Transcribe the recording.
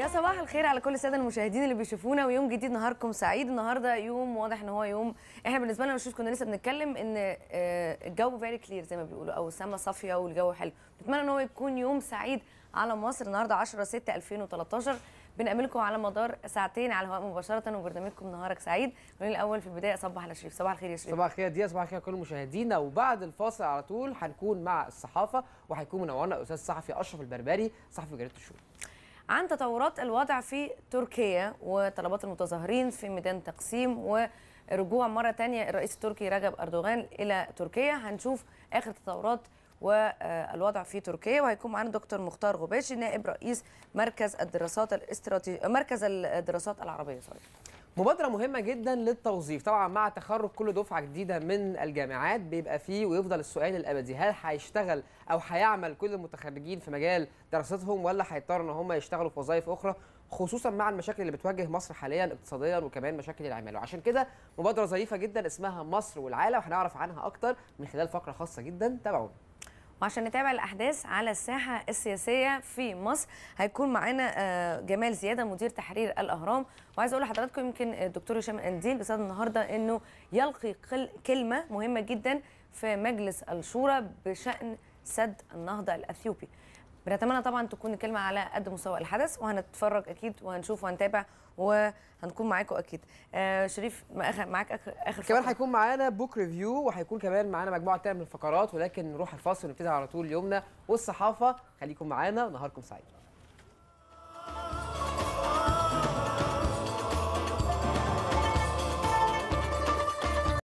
يا صباح الخير على كل الساده المشاهدين اللي بيشوفونا ويوم جديد نهاركم سعيد النهارده يوم واضح ان هو يوم احنا بالنسبه لنا بنشوف كنا لسه بنتكلم ان آه، الجو فيري كلير زي ما بيقولوا او السما صافيه والجو حلو نتمنى ان هو يكون يوم سعيد على مصر النهارده 10 6 2013 بنقابلكم على مدار ساعتين على الهواء مباشره وبرنامجكم نهارك سعيد من الاول في البدايه صباح على شريف صباح الخير يا شريف صباح الخير يا ديا صباح الخير كل مشاهدينا وبعد الفاصل على طول هنكون مع الصحافه وهيكون منورنا الاستاذ الصحفي اشرف البربري صحفي جريده الشؤون عن تطورات الوضع في تركيا وطلبات المتظاهرين في ميدان تقسيم ورجوع مرة تانية الرئيس التركي رجب أردوغان إلى تركيا هنشوف آخر تطورات والوضع في تركيا وهيكون معانا دكتور مختار غباشي نائب رئيس مركز الدراسات الاستراتيجية مركز الدراسات العربية سوري مبادرة مهمة جدا للتوظيف طبعا مع تخرج كل دفعة جديدة من الجامعات بيبقى فيه ويفضل السؤال الأبدي هل هيشتغل أو هيعمل كل المتخرجين في مجال دراستهم ولا هيضطروا إن هم يشتغلوا في وظائف أخرى خصوصا مع المشاكل اللي بتواجه مصر حاليا اقتصاديا وكمان مشاكل العمال وعشان كده مبادرة ظريفة جدا اسمها مصر والعالم وهنعرف عنها أكتر من خلال فقرة خاصة جدا تابعونا وعشان نتابع الاحداث على الساحه السياسيه في مصر هيكون معانا آه، جمال زياده مدير تحرير الاهرام وعايز اقول لحضراتكم يمكن الدكتور هشام قنديل بصدد النهارده انه يلقي كلمه مهمه جدا في مجلس الشورى بشان سد النهضه الاثيوبي بنتمنى طبعا تكون الكلمه على قد مستوى الحدث وهنتفرج اكيد وهنشوف وهنتابع وهنكون معاكم اكيد آه شريف معاك اخر كمان هيكون معانا بوك ريفيو وهيكون كمان معانا مجموعه تانية من الفقرات ولكن نروح الفاصل ونبتدي على طول يومنا والصحافه خليكم معانا نهاركم سعيد